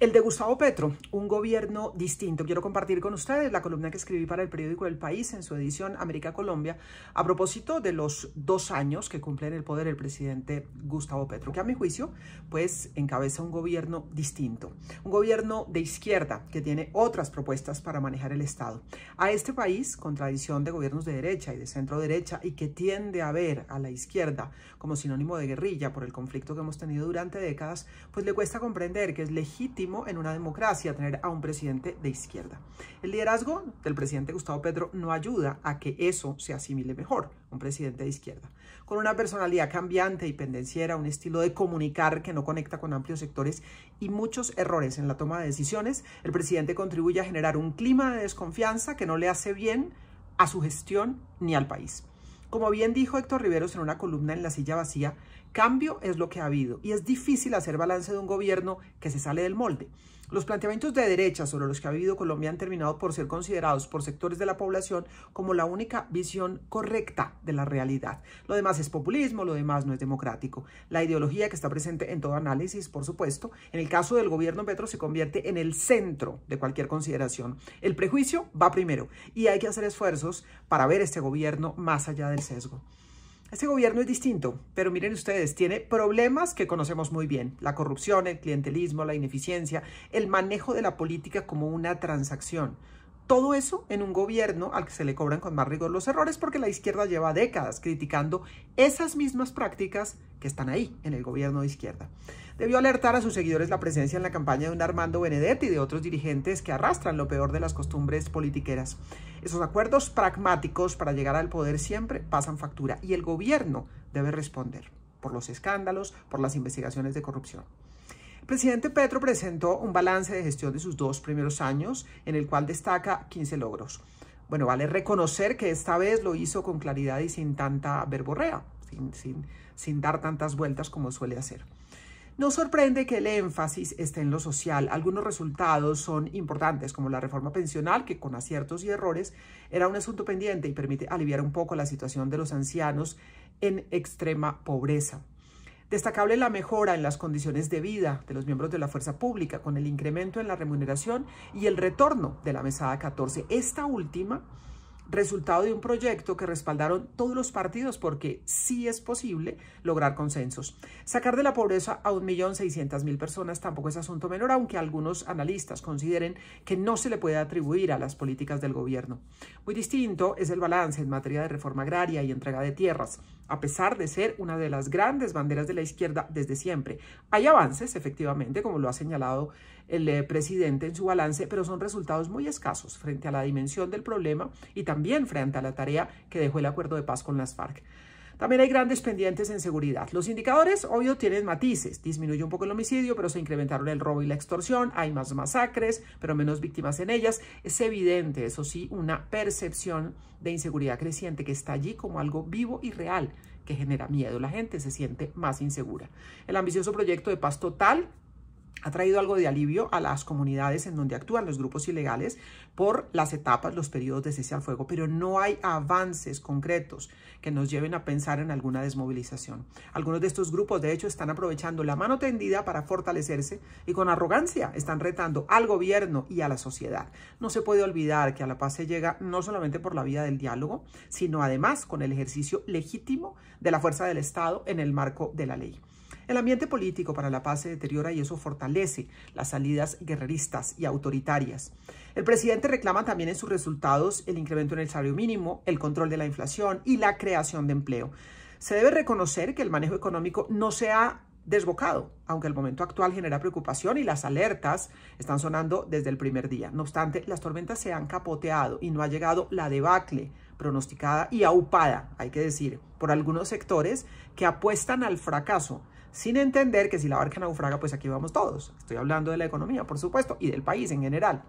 El de Gustavo Petro, un gobierno distinto. Quiero compartir con ustedes la columna que escribí para el periódico El País en su edición América Colombia a propósito de los dos años que cumple en el poder el presidente Gustavo Petro, que a mi juicio pues encabeza un gobierno distinto, un gobierno de izquierda que tiene otras propuestas para manejar el Estado. A este país, con tradición de gobiernos de derecha y de centro derecha y que tiende a ver a la izquierda como sinónimo de guerrilla por el conflicto que hemos tenido durante décadas, pues le cuesta comprender que es legítimo en una democracia tener a un presidente de izquierda. El liderazgo del presidente Gustavo Petro no ayuda a que eso se asimile mejor, un presidente de izquierda. Con una personalidad cambiante y pendenciera, un estilo de comunicar que no conecta con amplios sectores y muchos errores en la toma de decisiones, el presidente contribuye a generar un clima de desconfianza que no le hace bien a su gestión ni al país. Como bien dijo Héctor Riveros en una columna en La Silla Vacía, cambio es lo que ha habido y es difícil hacer balance de un gobierno que se sale del molde. Los planteamientos de derecha sobre los que ha vivido Colombia han terminado por ser considerados por sectores de la población como la única visión correcta de la realidad. Lo demás es populismo, lo demás no es democrático. La ideología que está presente en todo análisis, por supuesto, en el caso del gobierno Petro se convierte en el centro de cualquier consideración. El prejuicio va primero y hay que hacer esfuerzos para ver este gobierno más allá del sesgo. Este gobierno es distinto, pero miren ustedes, tiene problemas que conocemos muy bien. La corrupción, el clientelismo, la ineficiencia, el manejo de la política como una transacción. Todo eso en un gobierno al que se le cobran con más rigor los errores porque la izquierda lleva décadas criticando esas mismas prácticas que están ahí en el gobierno de izquierda. Debió alertar a sus seguidores la presencia en la campaña de un Armando Benedetti y de otros dirigentes que arrastran lo peor de las costumbres politiqueras. Esos acuerdos pragmáticos para llegar al poder siempre pasan factura y el gobierno debe responder por los escándalos, por las investigaciones de corrupción presidente Petro presentó un balance de gestión de sus dos primeros años, en el cual destaca 15 logros. Bueno, vale reconocer que esta vez lo hizo con claridad y sin tanta verborrea, sin, sin, sin dar tantas vueltas como suele hacer. No sorprende que el énfasis esté en lo social. Algunos resultados son importantes, como la reforma pensional, que con aciertos y errores era un asunto pendiente y permite aliviar un poco la situación de los ancianos en extrema pobreza. Destacable la mejora en las condiciones de vida de los miembros de la fuerza pública con el incremento en la remuneración y el retorno de la mesada 14. Esta última resultado de un proyecto que respaldaron todos los partidos porque sí es posible lograr consensos. Sacar de la pobreza a 1.600.000 personas tampoco es asunto menor, aunque algunos analistas consideren que no se le puede atribuir a las políticas del gobierno. Muy distinto es el balance en materia de reforma agraria y entrega de tierras, a pesar de ser una de las grandes banderas de la izquierda desde siempre. Hay avances, efectivamente, como lo ha señalado el presidente en su balance, pero son resultados muy escasos frente a la dimensión del problema y también frente a la tarea que dejó el acuerdo de paz con las FARC. También hay grandes pendientes en seguridad. Los indicadores, obvio, tienen matices. Disminuye un poco el homicidio, pero se incrementaron el robo y la extorsión. Hay más masacres, pero menos víctimas en ellas. Es evidente, eso sí, una percepción de inseguridad creciente que está allí como algo vivo y real que genera miedo. La gente se siente más insegura. El ambicioso proyecto de paz total ha traído algo de alivio a las comunidades en donde actúan los grupos ilegales por las etapas, los periodos de cese al fuego, pero no hay avances concretos que nos lleven a pensar en alguna desmovilización. Algunos de estos grupos, de hecho, están aprovechando la mano tendida para fortalecerse y con arrogancia están retando al gobierno y a la sociedad. No se puede olvidar que a la paz se llega no solamente por la vía del diálogo, sino además con el ejercicio legítimo de la fuerza del Estado en el marco de la ley. El ambiente político para la paz se deteriora y eso fortalece las salidas guerreristas y autoritarias. El presidente reclama también en sus resultados el incremento en el salario mínimo, el control de la inflación y la creación de empleo. Se debe reconocer que el manejo económico no se ha desbocado, aunque el momento actual genera preocupación y las alertas están sonando desde el primer día. No obstante, las tormentas se han capoteado y no ha llegado la debacle pronosticada y aupada, hay que decir, por algunos sectores que apuestan al fracaso sin entender que si la barca naufraga, pues aquí vamos todos. Estoy hablando de la economía, por supuesto, y del país en general.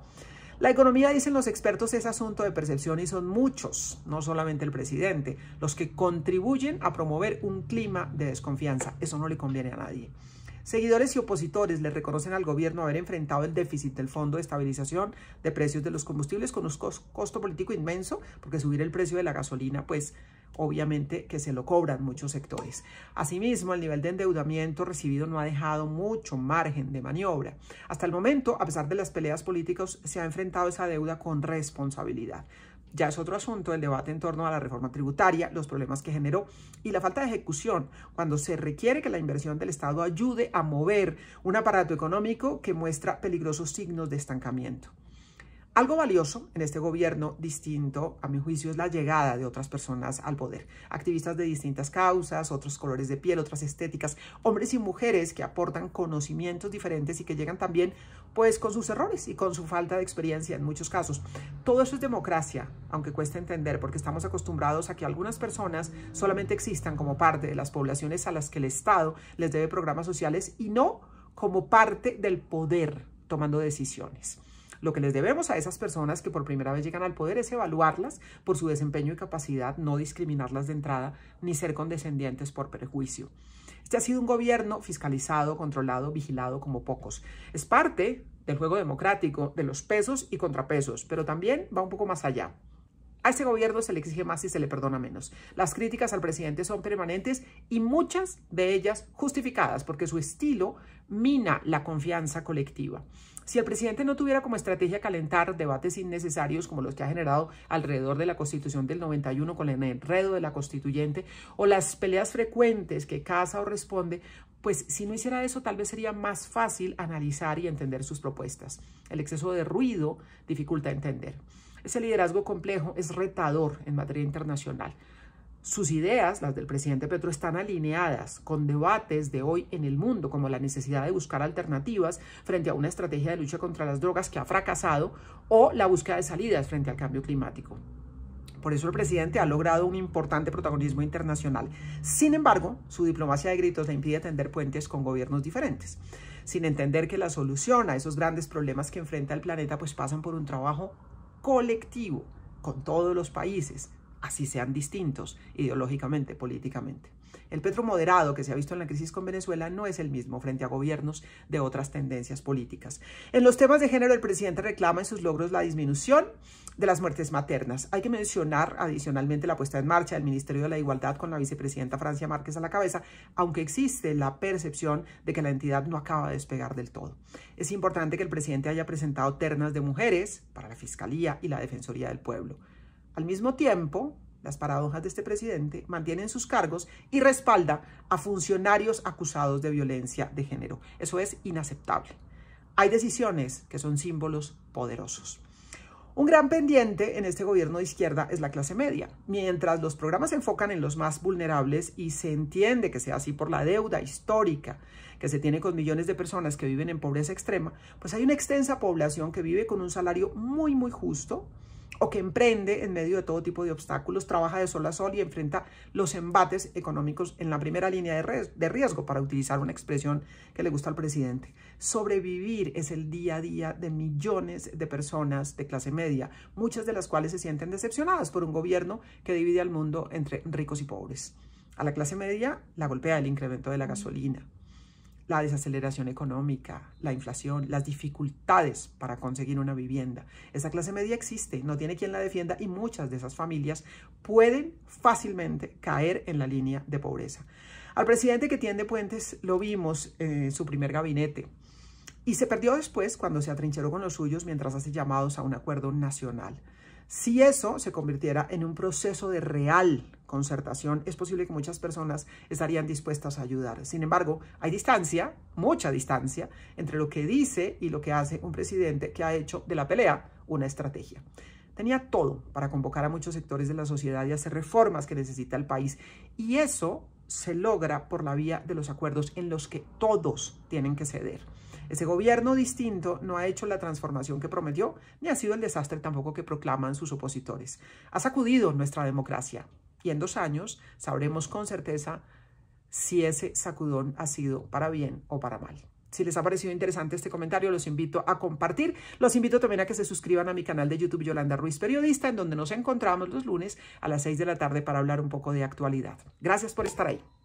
La economía, dicen los expertos, es asunto de percepción y son muchos, no solamente el presidente, los que contribuyen a promover un clima de desconfianza. Eso no le conviene a nadie. Seguidores y opositores le reconocen al gobierno haber enfrentado el déficit del Fondo de Estabilización de Precios de los Combustibles con un costo político inmenso, porque subir el precio de la gasolina, pues obviamente que se lo cobran muchos sectores. Asimismo, el nivel de endeudamiento recibido no ha dejado mucho margen de maniobra. Hasta el momento, a pesar de las peleas políticas, se ha enfrentado esa deuda con responsabilidad. Ya es otro asunto el debate en torno a la reforma tributaria, los problemas que generó y la falta de ejecución cuando se requiere que la inversión del Estado ayude a mover un aparato económico que muestra peligrosos signos de estancamiento. Algo valioso en este gobierno distinto, a mi juicio, es la llegada de otras personas al poder. Activistas de distintas causas, otros colores de piel, otras estéticas, hombres y mujeres que aportan conocimientos diferentes y que llegan también pues con sus errores y con su falta de experiencia en muchos casos. Todo eso es democracia, aunque cueste entender, porque estamos acostumbrados a que algunas personas solamente existan como parte de las poblaciones a las que el Estado les debe programas sociales y no como parte del poder tomando decisiones. Lo que les debemos a esas personas que por primera vez llegan al poder es evaluarlas por su desempeño y capacidad, no discriminarlas de entrada ni ser condescendientes por perjuicio. Este ha sido un gobierno fiscalizado, controlado, vigilado como pocos. Es parte del juego democrático, de los pesos y contrapesos, pero también va un poco más allá ese gobierno se le exige más y se le perdona menos. Las críticas al presidente son permanentes y muchas de ellas justificadas porque su estilo mina la confianza colectiva. Si el presidente no tuviera como estrategia calentar debates innecesarios como los que ha generado alrededor de la Constitución del 91 con el enredo de la constituyente o las peleas frecuentes que casa o responde, pues si no hiciera eso tal vez sería más fácil analizar y entender sus propuestas. El exceso de ruido dificulta entender. Ese liderazgo complejo es retador en materia internacional. Sus ideas, las del presidente Petro, están alineadas con debates de hoy en el mundo, como la necesidad de buscar alternativas frente a una estrategia de lucha contra las drogas que ha fracasado o la búsqueda de salidas frente al cambio climático. Por eso el presidente ha logrado un importante protagonismo internacional. Sin embargo, su diplomacia de gritos le impide tender puentes con gobiernos diferentes, sin entender que la solución a esos grandes problemas que enfrenta el planeta pues pasan por un trabajo colectivo con todos los países así sean distintos ideológicamente, políticamente. El Petro moderado que se ha visto en la crisis con Venezuela no es el mismo frente a gobiernos de otras tendencias políticas. En los temas de género, el presidente reclama en sus logros la disminución de las muertes maternas. Hay que mencionar adicionalmente la puesta en marcha del Ministerio de la Igualdad con la vicepresidenta Francia Márquez a la cabeza, aunque existe la percepción de que la entidad no acaba de despegar del todo. Es importante que el presidente haya presentado ternas de mujeres para la Fiscalía y la Defensoría del Pueblo. Al mismo tiempo, las paradojas de este presidente mantienen sus cargos y respalda a funcionarios acusados de violencia de género. Eso es inaceptable. Hay decisiones que son símbolos poderosos. Un gran pendiente en este gobierno de izquierda es la clase media. Mientras los programas se enfocan en los más vulnerables y se entiende que sea así por la deuda histórica que se tiene con millones de personas que viven en pobreza extrema, pues hay una extensa población que vive con un salario muy, muy justo, o que emprende en medio de todo tipo de obstáculos, trabaja de sol a sol y enfrenta los embates económicos en la primera línea de, riesgo, para utilizar una expresión que le gusta al presidente. Sobrevivir es el día a día de millones de personas de clase media, muchas de las cuales se sienten decepcionadas por un gobierno que divide al mundo entre ricos y pobres. A la clase media la golpea el incremento de la gasolina, la desaceleración económica, la inflación, las dificultades para conseguir una vivienda. Esa clase media existe, no tiene quien la defienda y muchas de esas familias pueden fácilmente caer en la línea de pobreza. Al presidente que tiende puentes lo vimos en su primer gabinete y se perdió después cuando se atrincheró con los suyos mientras hace llamados a un acuerdo nacional. Si eso se convirtiera en un proceso de real concertación, es posible que muchas personas estarían dispuestas a ayudar. Sin embargo, hay distancia, mucha distancia, entre lo que dice y lo que hace un presidente que ha hecho de la pelea una estrategia. Tenía todo para convocar a muchos sectores de la sociedad y hacer reformas que necesita el país. Y eso se logra por la vía de los acuerdos en los que todos tienen que ceder. Ese gobierno distinto no ha hecho la transformación que prometió, ni ha sido el desastre tampoco que proclaman sus opositores. Ha sacudido nuestra democracia y en dos años sabremos con certeza si ese sacudón ha sido para bien o para mal. Si les ha parecido interesante este comentario, los invito a compartir. Los invito también a que se suscriban a mi canal de YouTube Yolanda Ruiz Periodista, en donde nos encontramos los lunes a las 6 de la tarde para hablar un poco de actualidad. Gracias por estar ahí.